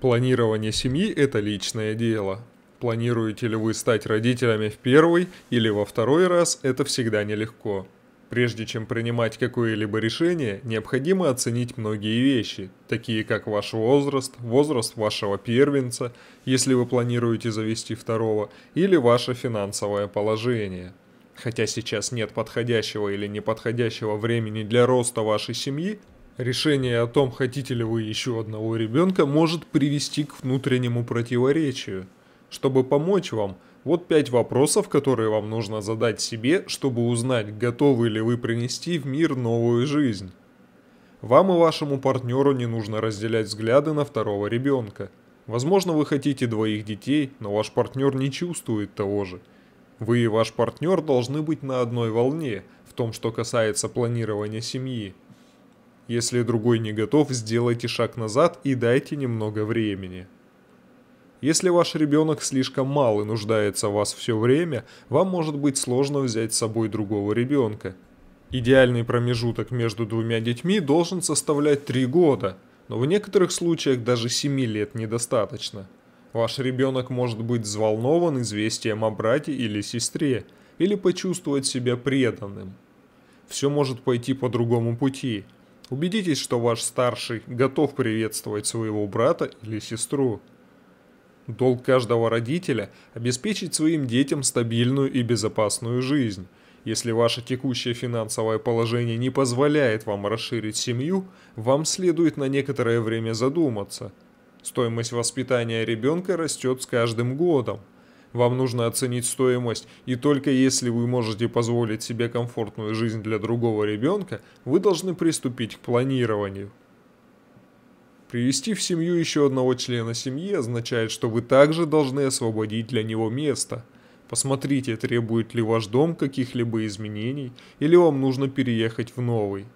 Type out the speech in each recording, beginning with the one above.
Планирование семьи – это личное дело. Планируете ли вы стать родителями в первый или во второй раз, это всегда нелегко. Прежде чем принимать какое-либо решение, необходимо оценить многие вещи, такие как ваш возраст, возраст вашего первенца, если вы планируете завести второго, или ваше финансовое положение. Хотя сейчас нет подходящего или неподходящего времени для роста вашей семьи, Решение о том, хотите ли вы еще одного ребенка, может привести к внутреннему противоречию. Чтобы помочь вам, вот пять вопросов, которые вам нужно задать себе, чтобы узнать, готовы ли вы принести в мир новую жизнь. Вам и вашему партнеру не нужно разделять взгляды на второго ребенка. Возможно, вы хотите двоих детей, но ваш партнер не чувствует того же. Вы и ваш партнер должны быть на одной волне в том, что касается планирования семьи. Если другой не готов, сделайте шаг назад и дайте немного времени. Если ваш ребенок слишком мал и нуждается в вас все время, вам может быть сложно взять с собой другого ребенка. Идеальный промежуток между двумя детьми должен составлять 3 года, но в некоторых случаях даже 7 лет недостаточно. Ваш ребенок может быть взволнован известием о брате или сестре, или почувствовать себя преданным. Все может пойти по другому пути – Убедитесь, что ваш старший готов приветствовать своего брата или сестру. Долг каждого родителя – обеспечить своим детям стабильную и безопасную жизнь. Если ваше текущее финансовое положение не позволяет вам расширить семью, вам следует на некоторое время задуматься. Стоимость воспитания ребенка растет с каждым годом – вам нужно оценить стоимость, и только если вы можете позволить себе комфортную жизнь для другого ребенка, вы должны приступить к планированию. Привести в семью еще одного члена семьи означает, что вы также должны освободить для него место. Посмотрите, требует ли ваш дом каких-либо изменений, или вам нужно переехать в новый.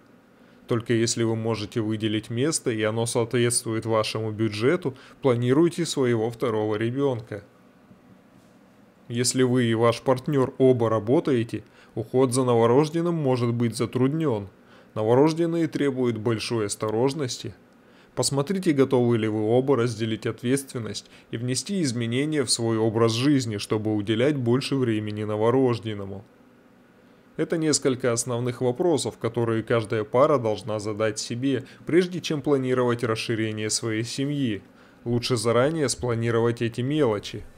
Только если вы можете выделить место и оно соответствует вашему бюджету, планируйте своего второго ребенка. Если вы и ваш партнер оба работаете, уход за новорожденным может быть затруднен. Новорожденные требуют большой осторожности. Посмотрите, готовы ли вы оба разделить ответственность и внести изменения в свой образ жизни, чтобы уделять больше времени новорожденному. Это несколько основных вопросов, которые каждая пара должна задать себе, прежде чем планировать расширение своей семьи. Лучше заранее спланировать эти мелочи –